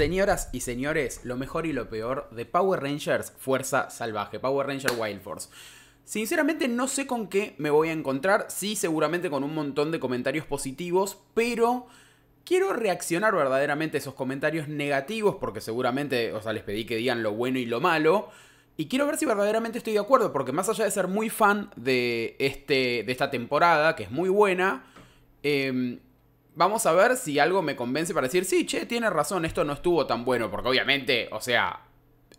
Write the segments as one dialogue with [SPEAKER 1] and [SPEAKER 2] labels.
[SPEAKER 1] Señoras y señores, lo mejor y lo peor de Power Rangers Fuerza Salvaje, Power Ranger Wild Force. Sinceramente no sé con qué me voy a encontrar, sí seguramente con un montón de comentarios positivos, pero quiero reaccionar verdaderamente a esos comentarios negativos, porque seguramente, o sea, les pedí que digan lo bueno y lo malo. Y quiero ver si verdaderamente estoy de acuerdo, porque más allá de ser muy fan de, este, de esta temporada, que es muy buena, em, vamos a ver si algo me convence para decir, sí, che, tiene razón, esto no estuvo tan bueno, porque obviamente, o sea,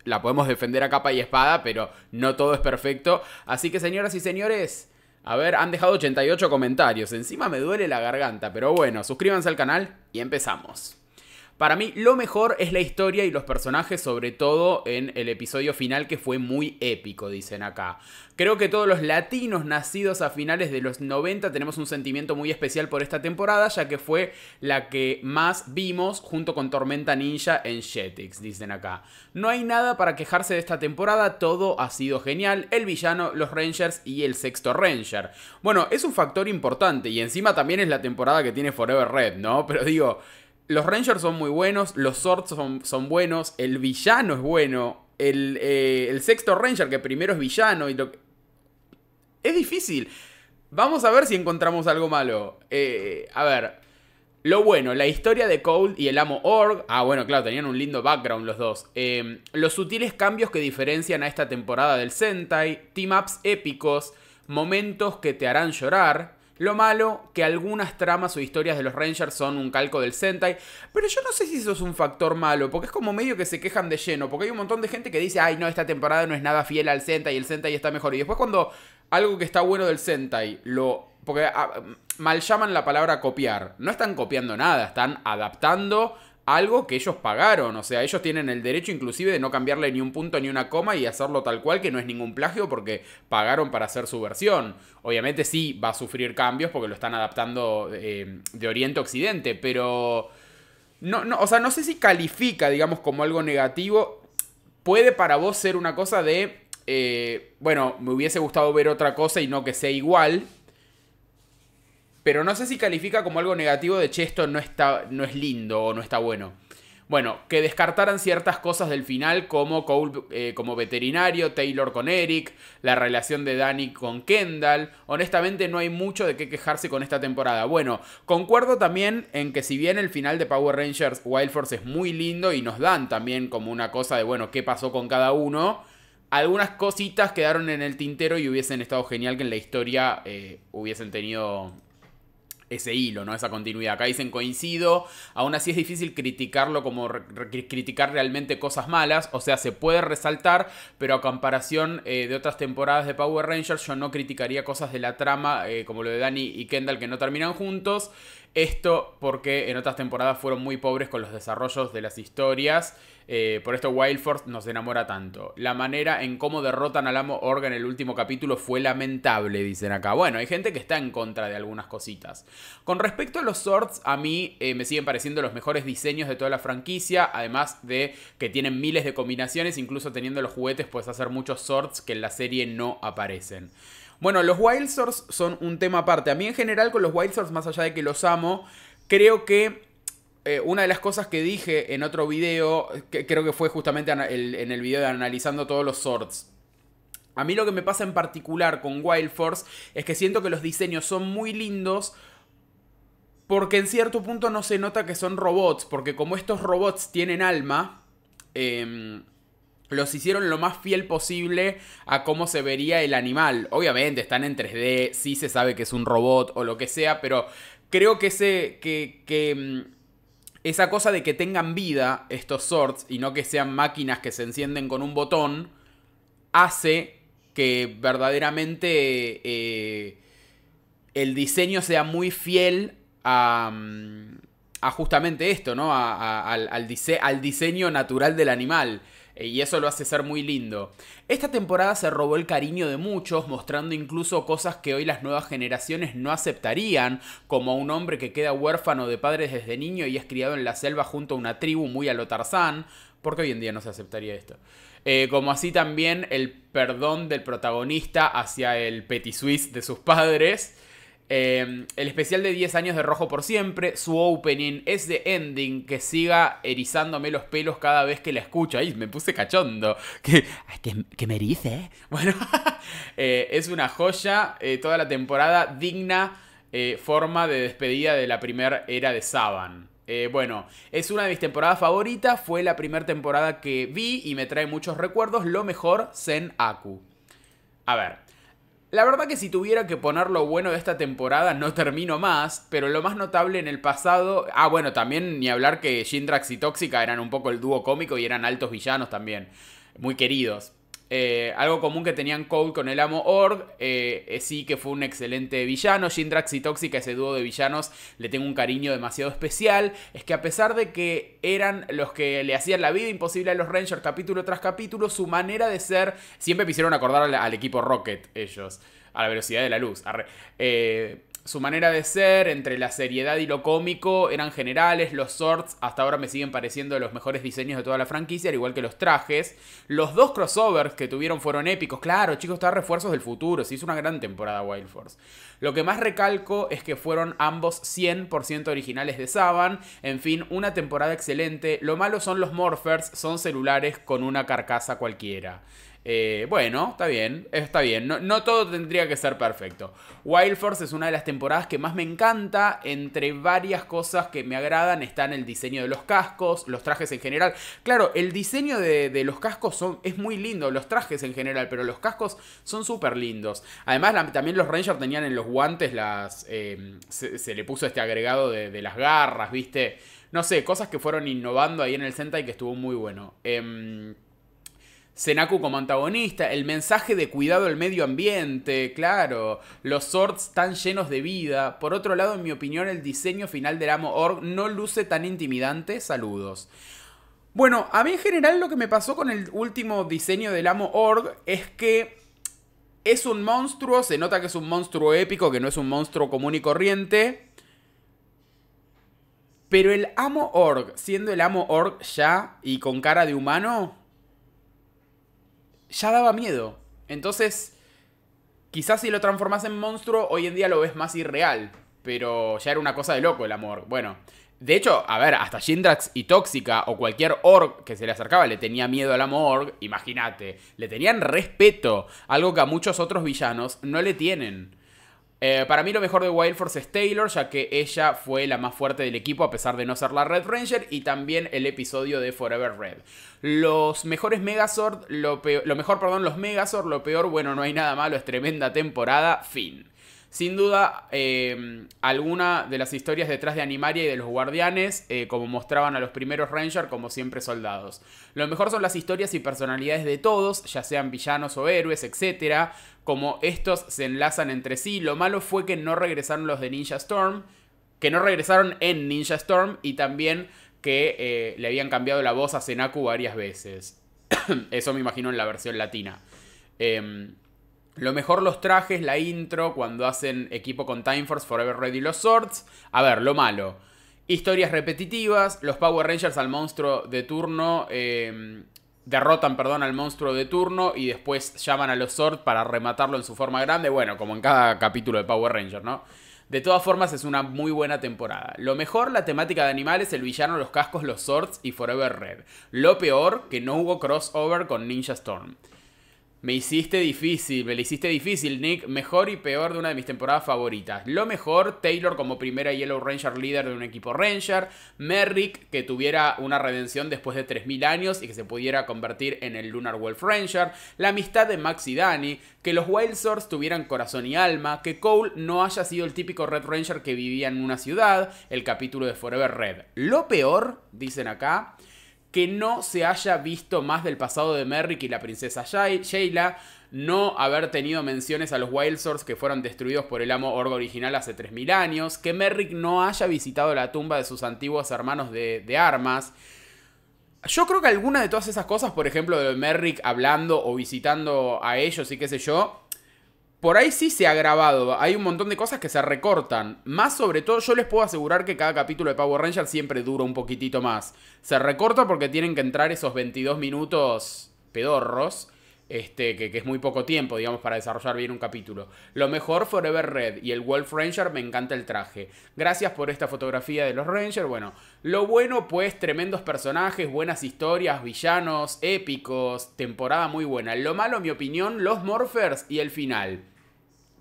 [SPEAKER 1] la podemos defender a capa y espada, pero no todo es perfecto. Así que señoras y señores, a ver, han dejado 88 comentarios, encima me duele la garganta, pero bueno, suscríbanse al canal y empezamos. Para mí lo mejor es la historia y los personajes, sobre todo en el episodio final que fue muy épico, dicen acá. Creo que todos los latinos nacidos a finales de los 90 tenemos un sentimiento muy especial por esta temporada, ya que fue la que más vimos junto con Tormenta Ninja en Jetix, dicen acá. No hay nada para quejarse de esta temporada, todo ha sido genial, el villano, los Rangers y el sexto Ranger. Bueno, es un factor importante y encima también es la temporada que tiene Forever Red, ¿no? Pero digo, los Rangers son muy buenos, los Swords son, son buenos, el villano es bueno, el, eh, sexto Ranger que primero es villano y lo... Es difícil. Vamos a ver si encontramos algo malo. Eh, a ver, lo bueno, la historia de Cold y el amo Org. Ah, bueno, claro, tenían un lindo background los dos. Em, los sutiles cambios que diferencian a esta temporada del Sentai. Team-ups épicos. Momentos que te harán llorar. Lo malo, que algunas tramas o historias de los Rangers son un calco del Sentai, pero yo no sé si eso es un factor malo, porque es como medio que se quejan de lleno, porque hay un montón de gente que dice, ay no, esta temporada no es nada fiel al Sentai, el Sentai está mejor, y después cuando algo que está bueno del Sentai lo... Porque ah, mal llaman la palabra copiar. No están copiando nada, están adaptando algo que ellos pagaron. O sea, ellos tienen el derecho inclusive de no cambiarle ni un punto ni una coma y hacerlo tal cual, que no es ningún plagio porque pagaron para hacer su versión. Obviamente sí va a sufrir cambios porque lo están adaptando eh, de Oriente a Occidente, pero... No, o sea, no sé si califica, digamos, como algo negativo. Puede para vos ser una cosa de... Eh, bueno, me hubiese gustado ver otra cosa y no que sea igual, pero no sé si califica como algo negativo de Chesto esto no, está, no es lindo o no está bueno. Bueno, que descartaran ciertas cosas del final como Cole eh, como veterinario, Taylor con Eric, la relación de Danny con Kendall. Honestamente no hay mucho de qué quejarse con esta temporada. Bueno, concuerdo también en que si bien el final de Power Rangers Wild Force es muy lindo y nos dan también como una cosa de, bueno, qué pasó con cada uno, algunas cositas quedaron en el tintero y hubiesen estado genial que en la historia eh, hubiesen tenido ese hilo, ¿no? Esa continuidad. Acá dicen coincido, aún así es difícil criticarlo como criticar realmente cosas malas, o sea, se puede resaltar, pero a comparación eh, de otras temporadas de Power Rangers, yo no criticaría cosas de la trama, eh, como lo de Danny y Kendall que no terminan juntos. Esto porque en otras temporadas fueron muy pobres con los desarrollos de las historias. Eh, por esto Wildforce nos enamora tanto. La manera en cómo derrotan al amo Orga en el último capítulo fue lamentable, dicen acá. Bueno, hay gente que está en contra de algunas cositas. Con respecto a los Swords, a mí eh, me siguen pareciendo los mejores diseños de toda la franquicia. Además de que tienen miles de combinaciones, incluso teniendo los juguetes puedes hacer muchos Swords que en la serie no aparecen. Bueno, los Wild Swords son un tema aparte. A mí en general con los Wild Swords, más allá de que los amo, creo que eh, una de las cosas que dije en otro video, que creo que fue justamente en el video de analizando todos los swords. A mí lo que me pasa en particular con Wild es que siento que los diseños son muy lindos, porque en cierto punto no se nota que son robots, porque como estos robots tienen alma, em, los hicieron lo más fiel posible a cómo se vería el animal. Obviamente están en 3D, sí se sabe que es un robot o lo que sea, pero creo que ese que, mm, esa cosa de que tengan vida estos sorts y no que sean máquinas que se encienden con un botón hace que verdaderamente eh, el diseño sea muy fiel a, mm, justamente esto, ¿no? al, al diseño natural del animal. Eh, y eso lo hace ser muy lindo. Esta temporada se robó el cariño de muchos, mostrando incluso cosas que hoy las nuevas generaciones no aceptarían, como un hombre que queda huérfano de padres desde niño y es criado en la selva junto a una tribu muy a lo porque hoy en día no se aceptaría esto. Eh, como así también el perdón del protagonista hacia el petit suisse de sus padres. Em, el especial de 10 años de Rojo por Siempre, su opening, es de ending, que siga erizándome los pelos cada vez que la escucho. Ahí me puse cachondo. Que, que, me dice eh. Bueno, eh, es una joya eh, toda la temporada, digna forma de despedida de la primera era de Saban. bueno, es una de mis temporadas favoritas, fue la primera temporada que vi y me trae muchos recuerdos, lo mejor Zen Aku. A ver, la verdad que si tuviera que poner lo bueno de esta temporada no termino más, pero lo más notable en el pasado... Ah, bueno, también ni hablar que Jindrax y Tóxica eran un poco el dúo cómico y eran altos villanos también, muy queridos. Eh, algo común que tenían Cole con el Amo Org. Eh, eh, sí, que fue un excelente villano. Jindrax y Toxic, ese dúo de villanos, le tengo un cariño demasiado especial. Es que a pesar de que eran los que le hacían la vida imposible a los Rangers capítulo tras capítulo, su manera de ser siempre me hicieron acordar al, equipo Rocket, ellos, a la velocidad de la luz. eh, su manera de ser, entre la seriedad y lo cómico, eran generales. Los swords hasta ahora me siguen pareciendo de los mejores diseños de toda la franquicia, al igual que los trajes. Los dos crossovers que tuvieron fueron épicos. Claro, chicos, está refuerzos del futuro. Se hizo una gran temporada Wild Force. Lo que más recalco es que fueron ambos 100% originales de Saban. En fin, una temporada excelente. Lo malo son los Morphers, son celulares con una carcasa cualquiera. Eh, bueno, está bien, está bien. No, todo tendría que ser perfecto. Wild Force es una de las temporadas que más me encanta. Entre varias cosas que me agradan están el diseño de los cascos, los trajes en general. Claro, el diseño de, los cascos son, es muy lindo, los trajes en general, pero los cascos son súper lindos. Además, también los Rangers tenían en los guantes las. Eh, se, le puso este agregado de, de las garras, ¿viste? No sé, cosas que fueron innovando ahí en el Sentai que estuvo muy bueno. Eh, Senaku como antagonista, el mensaje de cuidado al medio ambiente, claro, los Zords tan llenos de vida. Por otro lado, en mi opinión, el diseño final del Amo Org no luce tan intimidante. Saludos. Bueno, a mí en general lo que me pasó con el último diseño del Amo Org es que es un monstruo, se nota que es un monstruo épico, que no es un monstruo común y corriente. Pero el Amo Org, siendo el Amo Org ya y con cara de humano, ya daba miedo. Entonces, quizás si lo transformas en monstruo, hoy en día lo ves más irreal. Pero ya era una cosa de loco el amor. Bueno, de hecho, a ver, hasta Shindrax y Tóxica o cualquier org que se le acercaba le tenía miedo al amor, imagínate. Le tenían respeto, algo que a muchos otros villanos no le tienen. Eh, para mí lo mejor de Wild Force es Taylor, ya que ella fue la más fuerte del equipo a pesar de no ser la Red Ranger y también el episodio de Forever Red. Los mejores Megazord, lo, peor, lo mejor, perdón, los Megazord, lo peor, bueno, no hay nada malo, es tremenda temporada, fin. Sin duda, eh, alguna de las historias detrás de Animaria y de los Guardianes, eh, como mostraban a los primeros Rangers, como siempre soldados. Lo mejor son las historias y personalidades de todos, ya sean villanos o héroes, etc. Como estos se enlazan entre sí. Lo malo fue que no regresaron los de Ninja Storm, que no regresaron en Ninja Storm y también que eh, le habían cambiado la voz a Senaku varias veces. Eso me imagino en la versión latina. Em, lo mejor los trajes, la intro, cuando hacen equipo con Time Force, Forever y los Swords. A ver, lo malo. Historias repetitivas, los Power Rangers al monstruo de turno, em, derrotan, perdón, al monstruo de turno y después llaman a los Swords para rematarlo en su forma grande, bueno, como en cada capítulo de Power Ranger, ¿no? De todas formas, es una muy buena temporada. Lo mejor, la temática de animales, el villano, los cascos, los swords y Forever Red. Lo peor, que no hubo crossover con Ninja Storm. Me hiciste difícil, me hiciste difícil, Nick. Mejor y peor de una de mis temporadas favoritas. Lo mejor, Taylor como primera Yellow Ranger líder de un equipo Ranger. Merrick, que tuviera una redención después de 3.000 años y que se pudiera convertir en el Lunar Wolf Ranger. La amistad de Max y Danny. Que los Wild tuvieran corazón y alma. Que Cole no haya sido el típico Red Ranger que vivía en una ciudad. El capítulo de Forever Red. Lo peor, dicen acá, que no se haya visto más del pasado de Merrick y la princesa Sheila. no haber tenido menciones a los Wildswords que fueron destruidos por el amo Orgo original hace 3.000 años, que Merrick no haya visitado la tumba de sus antiguos hermanos de, de armas. Yo creo que alguna de todas esas cosas, por ejemplo, de Merrick hablando o visitando a ellos y qué sé yo, por ahí sí se ha grabado, hay un montón de cosas que se recortan. Más sobre todo, yo les puedo asegurar que cada capítulo de Power Rangers siempre dura un poquitito más. Se recorta porque tienen que entrar esos 22 minutos pedorros, este, que, es muy poco tiempo, digamos, para desarrollar bien un capítulo. Lo mejor, Forever Red y el Wolf Ranger, me encanta el traje. Gracias por esta fotografía de los Rangers. Bueno, lo bueno, pues, tremendos personajes, buenas historias, villanos, épicos, temporada muy buena. Lo malo, en mi opinión, los Morphers y el final.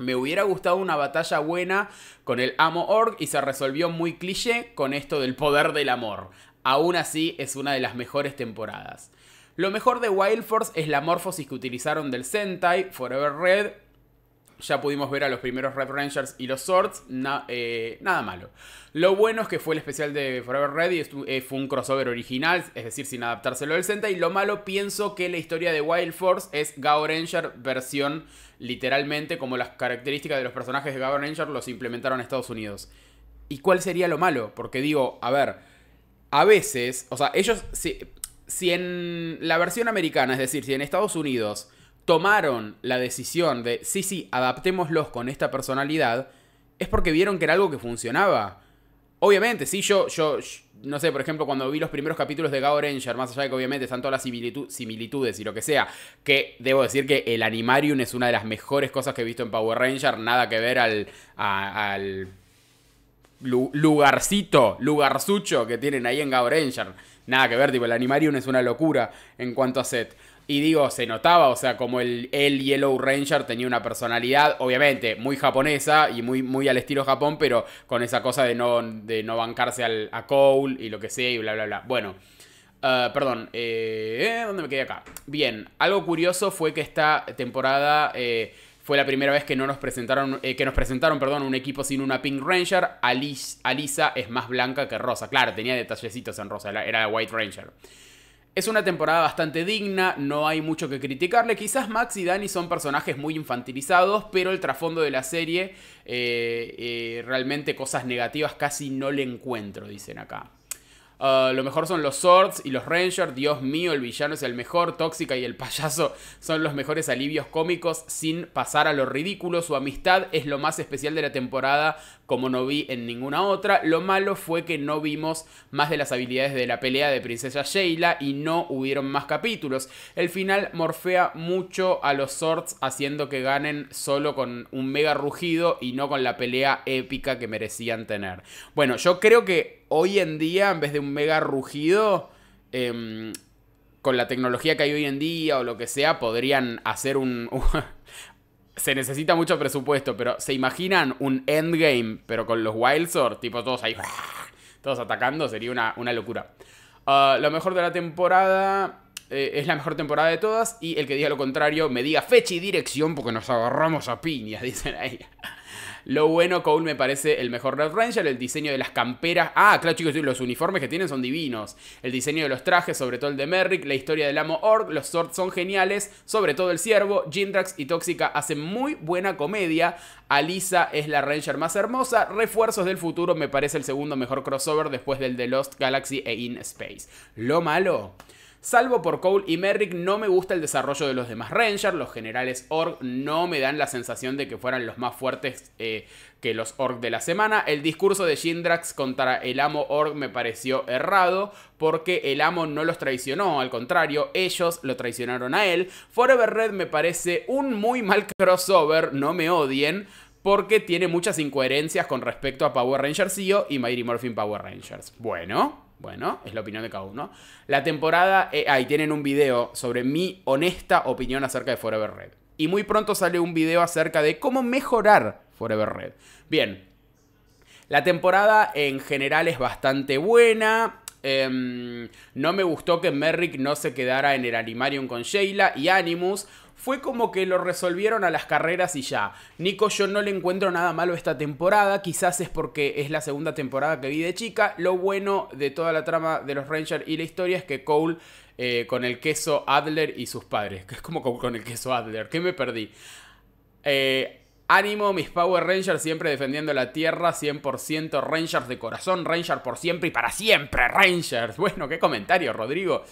[SPEAKER 1] Me hubiera gustado una batalla buena con el Amo Org y se resolvió muy cliché con esto del poder del amor. Aún así, es una de las mejores temporadas. Lo mejor de Wild Force es la morfosis que utilizaron del Sentai, Forever Red. Ya pudimos ver a los primeros Red Rangers y los Swords, eh, nada malo. Lo bueno es que fue el especial de Forever Red y eh, fue un crossover original, es decir, sin adaptárselo del Sentai. Lo malo, pienso que la historia de Wild Force es Gauranger versión literalmente como las características de los personajes de Gavin Angel los implementaron en Estados Unidos. ¿Y cuál sería lo malo? Porque digo, a ver, a veces, o sea, ellos, si, si en la versión americana, es decir, si en Estados Unidos tomaron la decisión de, sí, sí, adaptémoslos con esta personalidad, es porque vieron que era algo que funcionaba. Obviamente, sí, yo, yo, no sé, por ejemplo, cuando vi los primeros capítulos de Gao Ranger, más allá de que obviamente están todas las similitudes y lo que sea, que debo decir que el Animarium es una de las mejores cosas que he visto en Power Ranger, nada que ver al, al lugarcito, lugarzucho que tienen ahí en Gao Ranger, nada que ver, tipo, el Animarium es una locura en cuanto a set. Y digo, se notaba, o sea, como el, el Yellow Ranger tenía una personalidad, obviamente, muy japonesa y muy, muy al estilo Japón, pero con esa cosa de no, de no bancarse al, a Cole y lo que sea y bla, bla, bla. Bueno, eh, perdón, eh, eh, ¿dónde me quedé acá? Bien, algo curioso fue que esta temporada... fue la primera vez que, no nos, presentaron, que nos presentaron perdón, un equipo sin una Pink Ranger. Alice, Alisa es más blanca que rosa. Claro, tenía detallecitos en rosa, era, era White Ranger. Es una temporada bastante digna, no hay mucho que criticarle. Quizás Max y Danny son personajes muy infantilizados, pero el trasfondo de la serie eh, eh, realmente cosas negativas casi no le encuentro, dicen acá. Eh, lo mejor son los Swords y los Rangers. Dios mío, el villano es el mejor. Tóxica y el payaso son los mejores alivios cómicos sin pasar a lo ridículo. Su amistad es lo más especial de la temporada, como no vi en ninguna otra. Lo malo fue que no vimos más de las habilidades de la pelea de Princesa Sheila y no hubieron más capítulos. El final morfea mucho a los Swords, haciendo que ganen solo con un mega rugido y no con la pelea épica que merecían tener. Bueno, yo creo que hoy en día, en vez de un mega rugido, em, con la tecnología que hay hoy en día o lo que sea, podrían hacer un... se necesita mucho presupuesto, pero ¿se imaginan un endgame, pero con los wildsor Tipo todos ahí, todos atacando, sería una, locura. Ah, lo mejor de la temporada eh, es la mejor temporada de todas y el que diga lo contrario me diga fecha y dirección porque nos agarramos a piñas, dicen ahí. Lo bueno, Cole me parece el mejor Red Ranger. El diseño de las camperas. Ah, claro, chicos, los uniformes que tienen son divinos. El diseño de los trajes, sobre todo el de Merrick. La historia del amo Org. Los swords son geniales. Sobre todo el ciervo. Jindrax y Tóxica hacen muy buena comedia. Alisa es la Ranger más hermosa. Refuerzos del futuro me parece el segundo mejor crossover después del de Lost Galaxy e In Space. Lo malo Salvo por Cole y Merrick, no me gusta el desarrollo de los demás Rangers. Los generales Org no me dan la sensación de que fueran los más fuertes eh, que los Org de la semana. El discurso de Shindrax contra el amo Org me pareció errado porque el amo no los traicionó, al contrario, ellos lo traicionaron a él. Forever Red me parece un muy mal crossover, no me odien. Porque tiene muchas incoherencias con respecto a Power Rangers CEO y Mighty Morphin Power Rangers. Bueno. Bueno, es la opinión de cada uno. La temporada, eh, ahí tienen un video sobre mi honesta opinión acerca de Forever Red. Y muy pronto sale un video acerca de cómo mejorar Forever Red. Bien, la temporada en general es bastante buena. Em, no me gustó que Merrick no se quedara en el Animarium con Sheila y Animus fue como que lo resolvieron a las carreras y ya. Nico yo no le encuentro nada malo esta temporada, quizás es porque es la segunda temporada que vi de chica. Lo bueno de toda la trama de los Rangers y la historia es que Cole eh, con el queso Adler y sus padres, que es como con el queso Adler, ¿Qué me perdí. Eh, ánimo, mis Power Rangers siempre defendiendo la tierra, 100% Rangers de corazón, Rangers por siempre y para siempre, Rangers. Bueno, qué comentario, Rodrigo.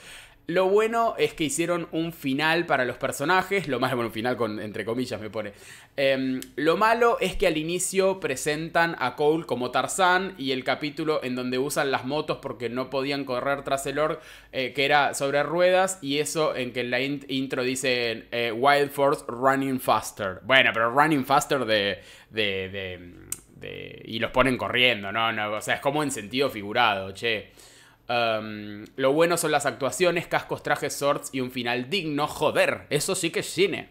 [SPEAKER 1] Lo bueno es que hicieron un final para los personajes. Lo malo, bueno, un final con entre comillas me pone. Em, lo malo es que al inicio presentan a Cole como Tarzán y el capítulo en donde usan las motos porque no podían correr tras el org, eh, que era sobre ruedas, y eso en que en la intro dicen eh, Wild Force Running Faster. Bueno, pero Running Faster de, de, de, y los ponen corriendo, ¿no? O sea, es como en sentido figurado, che. Em, lo bueno son las actuaciones, cascos, trajes, shorts y un final digno. Joder, eso sí que es cine.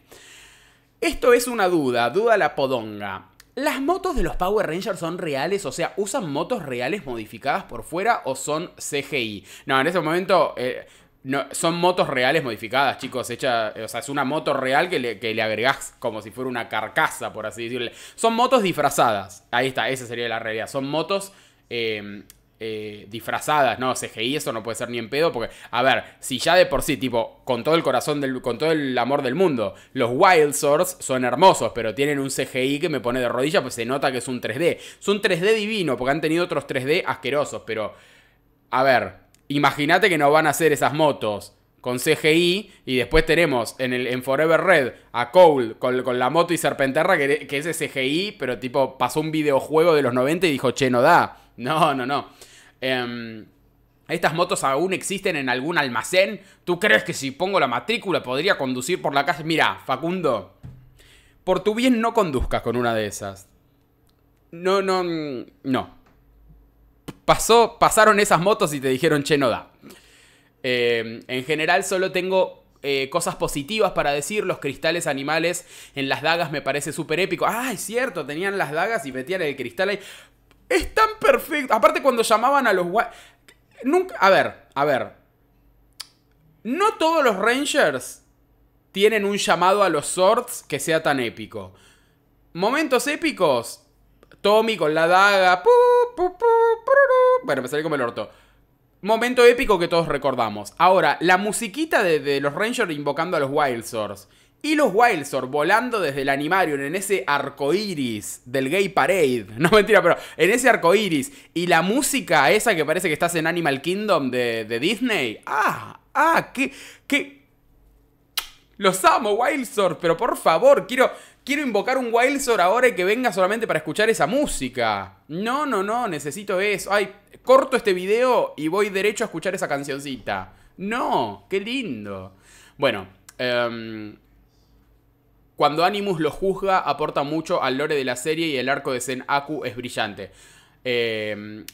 [SPEAKER 1] Esto es una duda, duda la podonga. ¿Las motos de los Power Rangers son reales? O sea, ¿usan motos reales modificadas por fuera o son CGI? No, en ese momento eh, son motos reales modificadas, chicos. Hecha, eh, o sea, es una moto real que le, agregás como si fuera una carcasa, por así decirlo. Son motos disfrazadas. Ahí está, esa sería la realidad. Son motos eh, eh, disfrazadas, ¿no? CGI, eso no puede ser ni en pedo, porque, a ver, si ya de por sí, tipo, con todo el corazón, del, con todo el amor del mundo, los Wild Swords son hermosos, pero tienen un CGI que me pone de rodillas, pues se nota que es un 3D. Es un 3D divino, porque han tenido otros 3D asquerosos, pero, a ver, imagínate que no van a hacer esas motos con CGI y después tenemos en, el, en Forever Red a Cole con, la moto y Serpenterra que, que es CGI, pero tipo pasó un videojuego de los 90 y dijo, che, no da. No, no, no. Em, estas motos aún existen en algún almacén. ¿Tú crees que si pongo la matrícula podría conducir por la calle? Mira, Facundo, por tu bien no conduzcas con una de esas. No, no, mm, no. Pasó, pasaron esas motos y te dijeron, che, no da. Em, en general solo tengo eh, cosas positivas para decir. Los cristales animales en las dagas me parece súper épico. Ah, es cierto, tenían las dagas y metían el cristal ahí. Es tan perfecto. Aparte cuando llamaban a los... Nunca... A ver, a ver. No todos los Rangers tienen un llamado a los Swords que sea tan épico. Momentos épicos. Tommy con la daga. Bueno, me salí como el orto. Momento épico que todos recordamos. Ahora, la musiquita de, los Rangers invocando a los Wild Swords. Y los Wildsor volando desde el Animarium en ese arco iris del Gay Parade. No mentira, pero en ese arco iris. Y la música esa que parece que estás en Animal Kingdom de, Disney. ¡Ah! ¡Ah! ¡Qué! ¡Qué! Los amo, Wildsor, pero por favor, quiero, quiero invocar un Wildsor ahora y que venga solamente para escuchar esa música. No, no, no, necesito eso. Ay, corto este video y voy derecho a escuchar esa cancioncita. No, qué lindo. Bueno, eh... Cuando Animus lo juzga, aporta mucho al lore de la serie y el arco de Zen Aku es brillante. Em,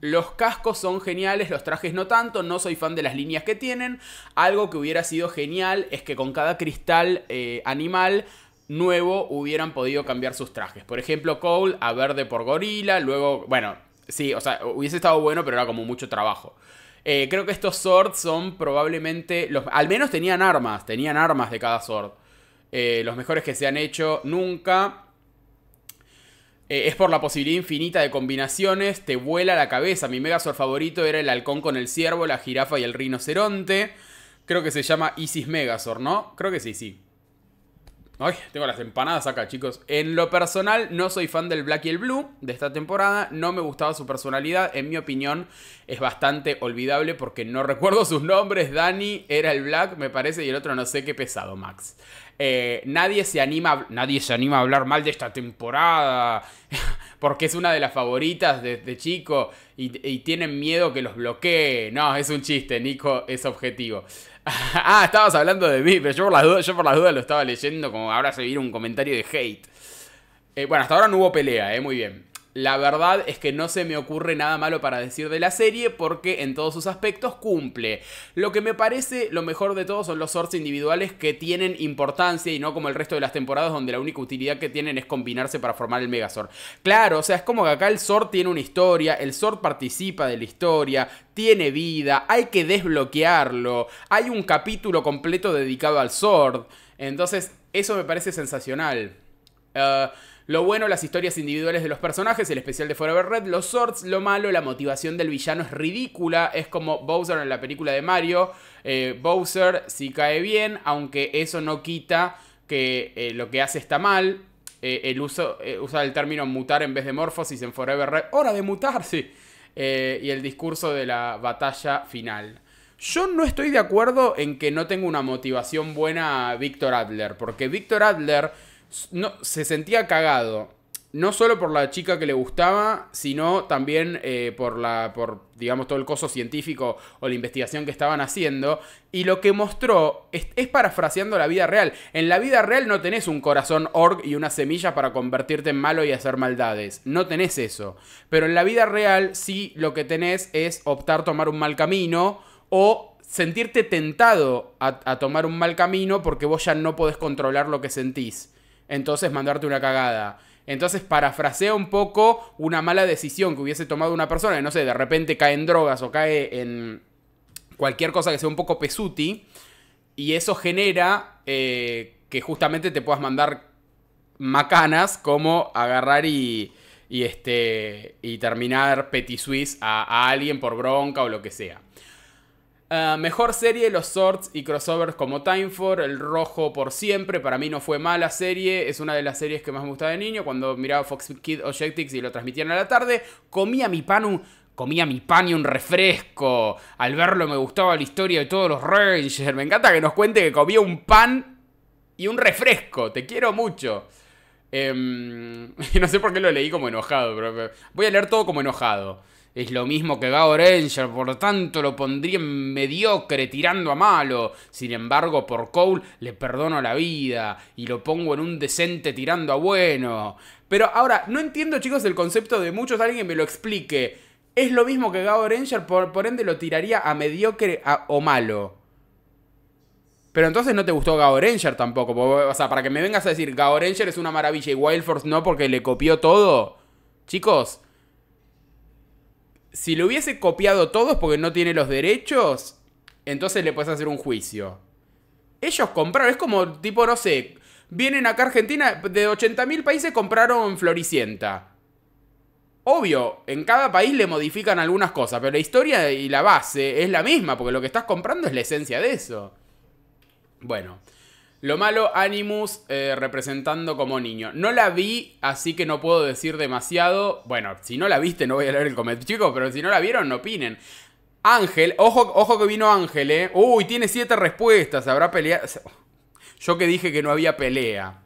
[SPEAKER 1] los cascos son geniales, los trajes no tanto, no soy fan de las líneas que tienen. Algo que hubiera sido genial es que con cada cristal eh, animal nuevo hubieran podido cambiar sus trajes. Por ejemplo, Cole a verde por gorila, luego, bueno, sí, o sea, hubiese estado bueno, pero era como mucho trabajo. Eh, creo que estos swords son probablemente los... Al menos tenían armas, tenían armas de cada sword. Eh, los mejores que se han hecho nunca. Eh, es por la posibilidad infinita de combinaciones, te vuela la cabeza. Mi Megazord favorito era el halcón con el ciervo, la jirafa y el rinoceronte. Creo que se llama Isis Megazord, ¿no? Creo que sí, sí tengo las empanadas acá, chicos. En lo personal, no soy fan del Black y el Blue de esta temporada. No me gustaba su personalidad. En mi opinión, es bastante olvidable porque no recuerdo sus nombres. Dani era el Black, me parece, y el otro no sé qué pesado, Max. Eh, nadie, se anima, nadie se anima a hablar mal de esta temporada porque es una de las favoritas desde de chico y, y tienen miedo que los bloquee. No, es un chiste, Nico, es objetivo. ah, estabas hablando de mí, pero yo por las dudas, yo por las dudas lo estaba leyendo como ahora se viene un comentario de hate. Eh, bueno, hasta ahora no hubo pelea, eh, muy bien. La verdad es que no se me ocurre nada malo para decir de la serie porque en todos sus aspectos cumple. Lo que me parece lo mejor de todo son los sorts individuales que tienen importancia y no como el resto de las temporadas donde la única utilidad que tienen es combinarse para formar el Megazord. Claro, o sea, es como que acá el sort tiene una historia, el sort participa de la historia, tiene vida, hay que desbloquearlo, hay un capítulo completo dedicado al sort. Entonces, eso me parece sensacional. Eh, lo bueno, las historias individuales de los personajes, el especial de Forever Red, los swords, lo malo, la motivación del villano es ridícula, es como Bowser en la película de Mario, eh, Bowser sí cae bien, aunque eso no quita que eh, lo que hace está mal, eh, el uso, usa el término mutar en vez de morfosis en Forever Red, hora de mutar, y el discurso de la batalla final. Yo no estoy de acuerdo en que no tenga una motivación buena a Víctor Adler, porque Víctor Adler no, se sentía cagado. No solo por la chica que le gustaba, sino también eh, por la. por, digamos, todo el coso científico o la investigación que estaban haciendo. Y lo que mostró es, parafraseando la vida real. En la vida real no tenés un corazón org y una semilla para convertirte en malo y hacer maldades. No tenés eso. Pero en la vida real sí lo que tenés es optar tomar un mal camino o sentirte tentado a, a tomar un mal camino porque vos ya no podés controlar lo que sentís entonces mandarte una cagada. Entonces parafrasea un poco una mala decisión que hubiese tomado una persona, no sé, de repente cae en drogas o cae en cualquier cosa que sea un poco pesuti, y eso genera eh, que justamente te puedas mandar macanas como agarrar y, y este, y terminar petit suisse a alguien por bronca o lo que sea. Eh, mejor serie, los sorts y crossovers como Time for, El Rojo por siempre, para mí no fue mala serie, es una de las series que más me gustaba de niño, cuando miraba Fox Kid Objectives y lo transmitían a la tarde, comía mi pan comía mi pan y un refresco, al verlo me gustaba la historia de todos los Rangers, me encanta que nos cuente que comía un pan y un refresco, te quiero mucho. Em, no sé por qué lo leí como enojado, pero voy a leer todo como enojado. Es lo mismo que Gao Ranger, por lo tanto lo pondría en mediocre, tirando a malo. Sin embargo, por Cole le perdono la vida y lo pongo en un decente tirando a bueno. Pero ahora, no entiendo, chicos, el concepto de muchos. Alguien me lo explique. Es lo mismo que Gao Ranger, por, ende lo tiraría a mediocre o malo. Pero entonces no te gustó Gao Ranger tampoco. O sea, para que me vengas a decir Gao Ranger es una maravilla y Wild Force no porque le copió todo. Chicos, si lo hubiese copiado todos porque no tiene los derechos, entonces le puedes hacer un juicio. Ellos compraron, es como tipo, no sé, vienen acá a Argentina, de 80.000 países compraron Floricienta. Obvio, en cada país le modifican algunas cosas, pero la historia y la base es la misma, porque lo que estás comprando es la esencia de eso. Bueno, lo malo, Animus eh, representando como niño. No la vi, así que no puedo decir demasiado. Bueno, si no la viste, no voy a leer el comentario, chicos, pero si no la vieron, no opinen. Ángel, ojo, ojo que vino Ángel, ¿eh? Uy, tiene siete respuestas, habrá pelea. Yo que dije que no había pelea.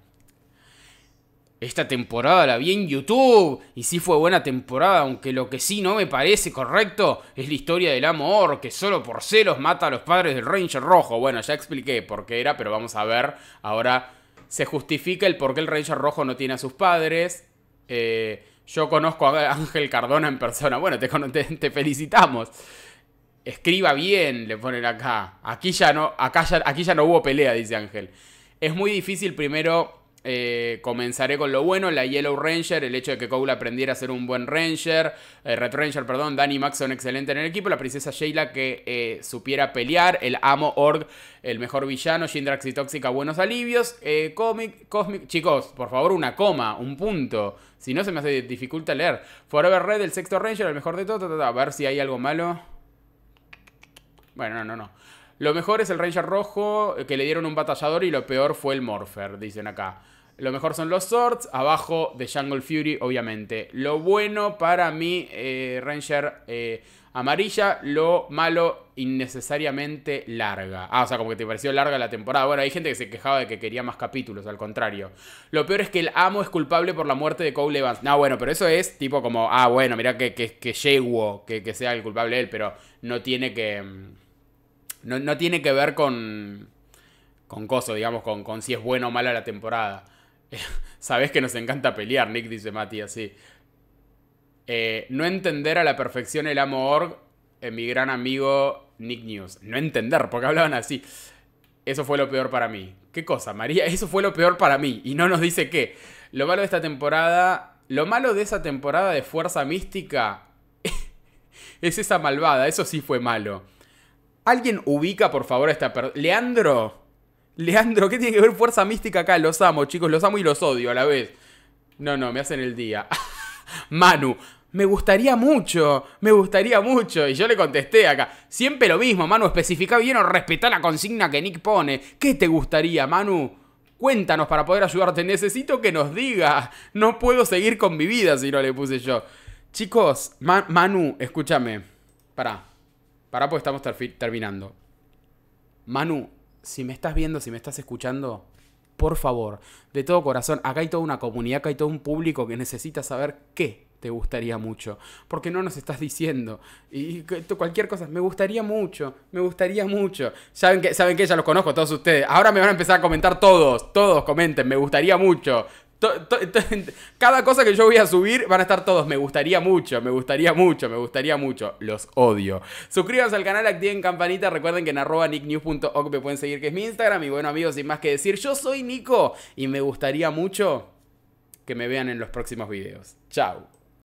[SPEAKER 1] Esta temporada la vi en YouTube y sí fue buena temporada, aunque lo que sí no me parece correcto es la historia del amor que solo por celos mata a los padres del Ranger Rojo. Bueno, ya expliqué por qué era, pero vamos a ver ahora. Se justifica el por qué el Ranger Rojo no tiene a sus padres. Eh, yo conozco a Ángel Cardona en persona. Bueno, te, te felicitamos escriba bien, le ponen acá. Aquí ya no, acá ya, aquí ya no hubo pelea, dice Ángel. Es muy difícil primero eh, comenzaré con lo bueno, la Yellow Ranger, el hecho de que Cole aprendiera a ser un buen Ranger, eh, Red Ranger, perdón, Danny Maxon excelente en el equipo, la princesa Sheila que eh, supiera pelear, el amo Org, el mejor villano, Shindrax y Tóxica, buenos alivios, Comic, Cosmic, chicos, por favor una coma, un punto, si no se me hace dificulta leer, Forever Red, el sexto Ranger, el mejor de todo, a ver si hay algo malo. Bueno, no, no, no. Lo mejor es el Ranger rojo, que le dieron un batallador y lo peor fue el Morpher, dicen acá. Lo mejor son los swords, abajo de Jungle Fury, obviamente. Lo bueno para mí, eh, Ranger eh, amarilla, lo malo, innecesariamente larga. Ah, o sea, como que te pareció larga la temporada. Bueno, hay gente que se quejaba de que quería más capítulos, al contrario. Lo peor es que el amo es culpable por la muerte de Cole Evans. No, bueno, pero eso es tipo como, ah, bueno, mirá que, que, que que, sea el culpable él, pero no tiene que... Mm, no, tiene que ver con... Con coso, digamos, con, con si es bueno o mala la temporada. Sabes que nos encanta pelear, Nick, dice Mati así. Eh, no entender a la perfección el amor, en eh, mi gran amigo Nick News. No entender, porque hablaban así. Eso fue lo peor para mí. ¿Qué cosa, María? Eso fue lo peor para mí. Y no nos dice qué. Lo malo de esta temporada. Lo malo de esa temporada de Fuerza Mística es esa malvada. Eso sí fue malo. ¿Alguien ubica, por favor, a esta persona? Leandro. Leandro, ¿qué tiene que ver fuerza mística acá? Los amo, chicos, los amo y los odio a la vez. No, no, me hacen el día. Manu, me gustaría mucho, me gustaría mucho. Y yo le contesté acá, siempre lo mismo, Manu, especifica bien o respeta la consigna que Nick pone. ¿Qué te gustaría, Manu? Cuéntanos para poder ayudarte. Necesito que nos diga. No puedo seguir con mi vida si no le puse yo. Chicos, Manu, escúchame. Pará. Pará pues estamos terminando. Manu, si me estás viendo, si me estás escuchando, por favor, de todo corazón, acá hay toda una comunidad, acá hay todo un público que necesita saber qué te gustaría mucho, porque no nos estás diciendo. Y cualquier cosa, me gustaría mucho, me gustaría mucho. Saben que, saben que ya los conozco todos ustedes. Ahora me van a empezar a comentar todos, todos comenten, me gustaría mucho, cada cosa que yo voy a subir van a estar todos. Me gustaría mucho, me gustaría mucho, me gustaría mucho. Los odio. Suscríbanse al canal, activen campanita. Recuerden que en arroba nicknews.org me pueden seguir, que es mi Instagram. Y bueno, amigos, sin más que decir, yo soy Nico y me gustaría mucho que me vean en los próximos videos. Chao.